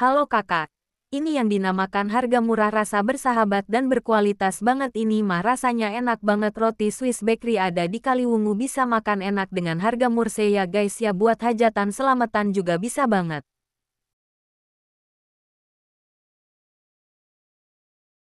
Halo kakak, ini yang dinamakan harga murah rasa bersahabat dan berkualitas banget ini mah rasanya enak banget roti Swiss Bakery ada di Kaliwungu bisa makan enak dengan harga murse ya guys ya buat hajatan selamatan juga bisa banget.